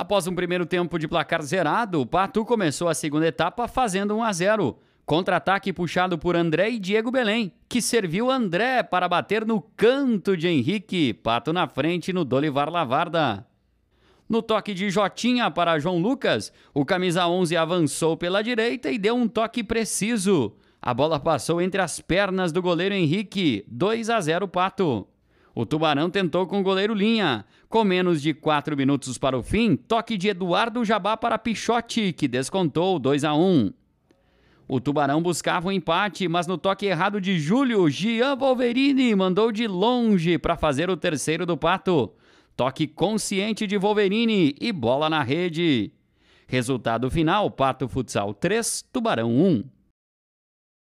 Após um primeiro tempo de placar zerado, o Pato começou a segunda etapa fazendo 1 a 0. Contra-ataque puxado por André e Diego Belém, que serviu André para bater no canto de Henrique. Pato na frente no Dolivar Lavarda. No toque de Jotinha para João Lucas, o camisa 11 avançou pela direita e deu um toque preciso. A bola passou entre as pernas do goleiro Henrique. 2 a 0 Pato. O Tubarão tentou com o goleiro Linha. Com menos de 4 minutos para o fim, toque de Eduardo Jabá para Pichote, que descontou 2 a 1. O Tubarão buscava um empate, mas no toque errado de Júlio, Gian Wolverine mandou de longe para fazer o terceiro do Pato. Toque consciente de Wolverine e bola na rede. Resultado final: Pato Futsal 3, Tubarão 1.